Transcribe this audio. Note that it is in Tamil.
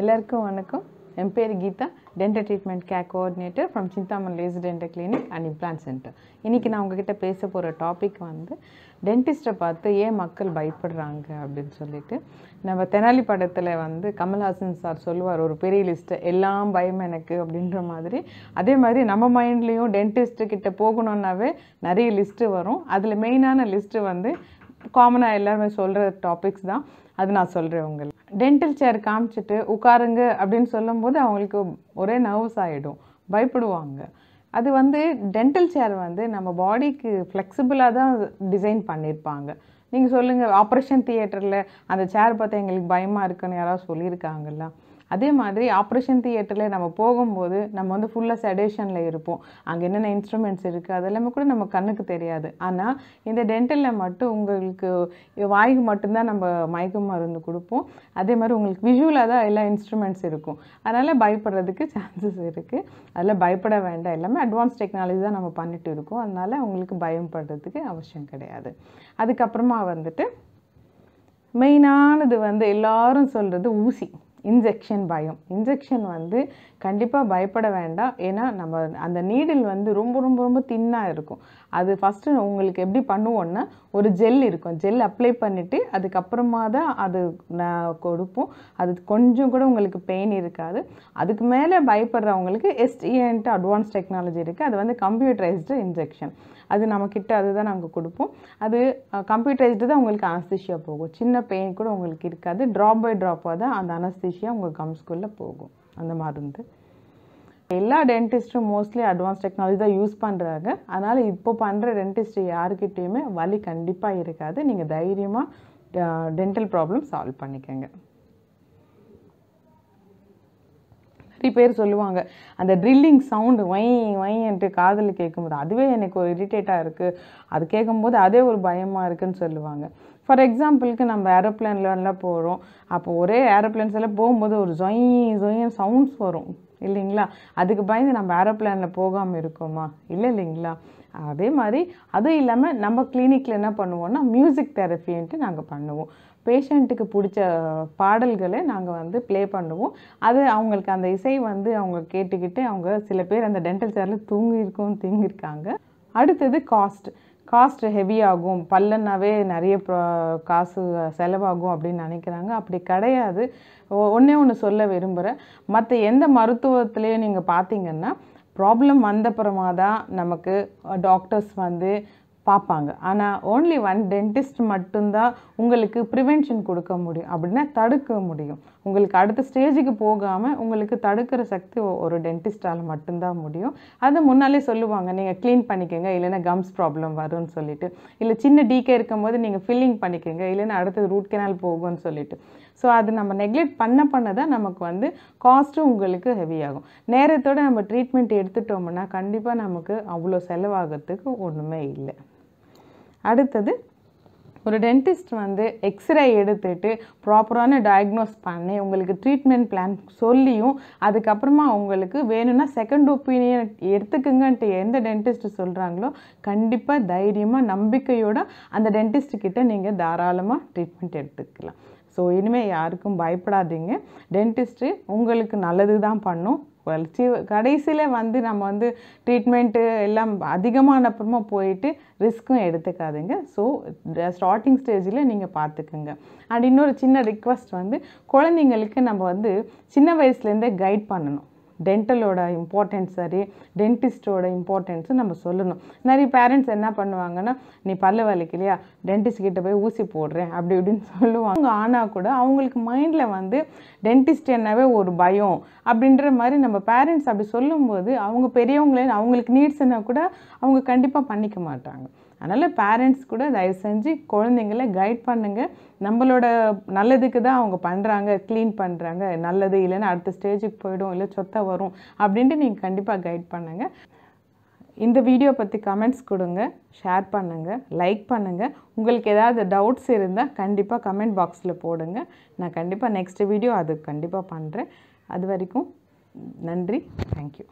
எல்லாருக்கும் வணக்கம் என் பேர் Geetha dental treatment care coordinator from Chinthaman laser dental clinic and implant centre இன்றைக்கி நான் உங்ககிட்ட பேச போகிற டாபிக் வந்து டென்டிஸ்ட்டை பார்த்து ஏன் மக்கள் பயப்படுறாங்க அப்படின்னு சொல்லிட்டு நம்ம தெனாலி படத்தில் வந்து கமல்ஹாசன் சார் சொல்லுவார் ஒரு பெரிய லிஸ்ட்டு எல்லாம் பயம் எனக்கு அப்படின்ற மாதிரி அதே மாதிரி நம்ம மைண்ட்லேயும் டென்டிஸ்ட்டுக்கிட்ட போகணுன்னாவே நிறைய லிஸ்ட்டு வரும் அதில் மெயினான லிஸ்ட்டு வந்து காமனாக எல்லாருமே சொல்கிற டாபிக்ஸ் தான் அது நான் சொல்கிறேன் உங்களுக்கு டென்டல் சேர் காமிச்சிட்டு உட்காருங்க அப்படின்னு சொல்லும்போது அவங்களுக்கு ஒரே நர்வஸ் ஆகிடும் பயப்படுவாங்க அது வந்து டென்டல் சேர் வந்து நம்ம பாடிக்கு ஃப்ளெக்சிபிளாக தான் டிசைன் பண்ணியிருப்பாங்க நீங்கள் சொல்லுங்கள் ஆப்ரேஷன் தியேட்டரில் அந்த சேர் பார்த்தா எங்களுக்கு பயமாக இருக்குன்னு யாராவது சொல்லியிருக்காங்களா அதே மாதிரி ஆப்ரேஷன் தியேட்டரில் நம்ம போகும்போது நம்ம வந்து ஃபுல்லாக செடேஷனில் இருப்போம் அங்கே என்னென்ன இன்ஸ்ட்ருமெண்ட்ஸ் இருக்குது அதெல்லாமே கூட நம்ம கண்ணுக்கு தெரியாது ஆனால் இந்த டென்டலில் மட்டும் உங்களுக்கு வாய்க்கு மட்டும்தான் நம்ம மயக்க மருந்து கொடுப்போம் அதே மாதிரி உங்களுக்கு விஷுவலாக தான் எல்லா இன்ஸ்ட்ருமெண்ட்ஸ் இருக்கும் அதனால் பயப்படுறதுக்கு சான்சஸ் இருக்குது அதில் பயப்பட வேண்டாம் எல்லாமே அட்வான்ஸ் டெக்னாலஜி தான் நம்ம பண்ணிட்டு இருக்கோம் அதனால் உங்களுக்கு படுறதுக்கு அவசியம் கிடையாது அதுக்கப்புறமா வந்துட்டு மெயினானது வந்து எல்லாரும் சொல்கிறது ஊசி இன்ஜெக்ஷன் பயம் இன்ஜெக்ஷன் வந்து கண்டிப்பாக பயப்பட வேண்டாம் ஏன்னா நம்ம அந்த நீடில் வந்து ரொம்ப ரொம்ப ரொம்ப தின்னாக இருக்கும் அது ஃபஸ்ட்டு உங்களுக்கு எப்படி பண்ணுவோன்னா ஒரு ஜெல் இருக்கும் ஜெல் அப்ளை பண்ணிவிட்டு அதுக்கப்புறமா தான் அது நான் கொடுப்போம் அது கொஞ்சம் கூட உங்களுக்கு பெயின் இருக்காது அதுக்கு மேலே பயப்படுறவங்களுக்கு எஸ்டிஎன்ட்டு அட்வான்ஸ் டெக்னாலஜி இருக்குது அது வந்து கம்ப்யூட்டரைஸ்டு இன்ஜெக்ஷன் அது நம்மக்கிட்ட அதுதான் நாங்கள் கொடுப்போம் அது கம்ப்யூட்டரைஸ்டு தான் உங்களுக்கு அனஸ்தீஷியா போகும் சின்ன பெயின் கூட உங்களுக்கு இருக்காது ட்ராப் பை ட்ராப்பாக தான் அந்த அனஸ்தீஷியா உங்கள் கம்ஸ்குள்ளே போகும் அந்த மருந்து எல்லா டென்டிஸ்ட்டும் மோஸ்ட்லி அட்வான்ஸ் டெக்னாலஜி தான் யூஸ் பண்ணுறாங்க அதனால் இப்போ பண்ணுற டென்டிஸ்ட் யாருக்கிட்டேயுமே வலி கண்டிப்பாக இருக்காது நீங்கள் தைரியமாக டென்டல் ப்ராப்ளம் சால்வ் பண்ணிக்கோங்க நிறைய பேர் சொல்லுவாங்க அந்த ட்ரில்லிங் சவுண்டு வை ஒய்ன்ட்டு காதில் கேட்கும்போது அதுவே எனக்கு ஒரு இரிட்டேட்டாக இருக்குது அது கேட்கும்போது அதே ஒரு பயமாக இருக்குதுன்னு சொல்லுவாங்க ஃபார் எக்ஸாம்பிளுக்கு நம்ம ஏரோப்ளேன்லலாம் போகிறோம் அப்போ ஒரே ஏரோப்ளேன்ஸ் எல்லாம் போகும்போது ஒரு ஜொயி ஜொயின் சவுண்ட்ஸ் வரும் இல்லைங்களா அதுக்கு பயந்து நம்ம ஏரோப்ளேனில் போகாமல் இருக்கோமா இல்லை இல்லைங்களா அதே மாதிரி அதுவும் இல்லாமல் நம்ம கிளினிக்கில் என்ன பண்ணுவோம்னா மியூசிக் தெரப்பின்ட்டு நாங்கள் பண்ணுவோம் பேஷண்ட்டுக்கு பிடிச்ச பாடல்களை நாங்கள் வந்து ப்ளே பண்ணுவோம் அது அவங்களுக்கு அந்த இசை வந்து அவங்க கேட்டுக்கிட்டு அவங்க சில பேர் அந்த டென்டல் சேரில் தூங்கியிருக்கோம் தூங்கியிருக்காங்க அடுத்தது காஸ்ட் காஸ்ட் ஹெவியாகும் பல்லன்னாவே நிறைய காசு செலவாகும் அப்படின்னு நினைக்கிறாங்க அப்படி கிடையாது ஒன்றே ஒன்று சொல்ல விரும்புகிறேன் மற்ற எந்த மருத்துவத்துலேயும் நீங்கள் பார்த்தீங்கன்னா ப்ராப்ளம் வந்தப்புறமா தான் நமக்கு டாக்டர்ஸ் வந்து பார்ப்பாங்க ஆனால் ஓன்லி ஒன் டென்டிஸ்ட் மட்டும்தான் உங்களுக்கு ப்ரிவென்ஷன் கொடுக்க முடியும் அப்படின்னா தடுக்க முடியும் உங்களுக்கு அடுத்த ஸ்டேஜுக்கு போகாமல் உங்களுக்கு தடுக்கிற சக்தி ஒரு டென்டிஸ்டால் மட்டும்தான் முடியும் அதை முன்னாலே சொல்லுவாங்க நீங்கள் க்ளீன் பண்ணிக்கோங்க இல்லைன்னா கம்ஸ் ப்ராப்ளம் வரும்னு சொல்லிட்டு இல்லை சின்ன டீக்கே இருக்கும்போது நீங்கள் ஃபில்லிங் பண்ணிக்கோங்க இல்லைன்னா அடுத்தது ரூட் கெனால் போகும்னு சொல்லிட்டு ஸோ அது நம்ம நெக்லெக்ட் பண்ண பண்ண தான் நமக்கு வந்து காஸ்ட்டும் உங்களுக்கு ஹெவியாகும் நேரத்தோடு நம்ம ட்ரீட்மெண்ட் எடுத்துட்டோம்னா கண்டிப்பாக நமக்கு அவ்வளோ செலவாகிறதுக்கு ஒன்றுமே இல்லை அடுத்தது ஒரு டென்டிஸ்ட் வந்து எக்ஸ்ரே எடுத்துட்டு ப்ராப்பரான டயக்னோஸ் பண்ணி உங்களுக்கு ட்ரீட்மெண்ட் பிளான் சொல்லியும் அதுக்கப்புறமா உங்களுக்கு வேணும்னா செகண்ட் ஒப்பீனியன் எடுத்துக்குங்கன்ட்டு எந்த டென்டிஸ்ட் சொல்கிறாங்களோ கண்டிப்பாக தைரியமாக நம்பிக்கையோடு அந்த டென்டிஸ்ட்கிட்ட நீங்கள் தாராளமாக ட்ரீட்மெண்ட் எடுத்துக்கலாம் ஸோ இனிமேல் யாருக்கும் பயப்படாதீங்க டென்டிஸ்ட்டு உங்களுக்கு நல்லது தான் பண்ணும் குறைச்சி கடைசியில் வந்து நம்ம வந்து ட்ரீட்மெண்ட்டு எல்லாம் அதிகமான அப்புறமா போயிட்டு ரிஸ்க்கும் எடுத்துக்காதுங்க ஸோ ஸ்டார்டிங் ஸ்டேஜில் நீங்கள் பார்த்துக்குங்க அண்ட் இன்னொரு சின்ன ரிக்வஸ்ட் வந்து குழந்தைங்களுக்கு நம்ம வந்து சின்ன வயசுலேருந்தே கைட் பண்ணணும் டென்டலோட இம்பார்ட்டன்ஸ் சரி டென்டிஸ்ட்டோட இம்பார்ட்டன்ஸும் நம்ம சொல்லணும் நிறைய பேரண்ட்ஸ் என்ன பண்ணுவாங்கன்னா நீ பல்லு வலிக்கலையா டென்டிஸ்ட் கிட்டே போய் ஊசி போடுறேன் அப்படி இப்படின்னு சொல்லுவாங்க ஆனால் கூட அவங்களுக்கு மைண்டில் வந்து டென்டிஸ்ட் என்னவே ஒரு பயம் அப்படின்ற மாதிரி நம்ம பேரண்ட்ஸ் அப்படி சொல்லும்போது அவங்க பெரியவங்களே அவங்களுக்கு நீட்ஸ் என்ன கூட அவங்க கண்டிப்பாக பண்ணிக்க மாட்டாங்க அதனால் பேரண்ட்ஸ் கூட தயவு செஞ்சு குழந்தைங்கள கைட் பண்ணுங்கள் நம்மளோட நல்லதுக்கு தான் அவங்க பண்ணுறாங்க க்ளீன் பண்ணுறாங்க நல்லது இல்லைன்னா அடுத்த ஸ்டேஜுக்கு போயிடும் இல்லை சொத்தை வரும் அப்படின்ட்டு நீங்கள் கண்டிப்பாக கைட் பண்ணுங்கள் இந்த வீடியோ பற்றி கமெண்ட்ஸ் கொடுங்க ஷேர் பண்ணுங்கள் லைக் பண்ணுங்கள் உங்களுக்கு ஏதாவது டவுட்ஸ் இருந்தால் கண்டிப்பாக கமெண்ட் பாக்ஸில் போடுங்க நான் கண்டிப்பாக நெக்ஸ்ட் வீடியோ அது கண்டிப்பாக பண்ணுறேன் அது வரைக்கும் நன்றி தேங்க்யூ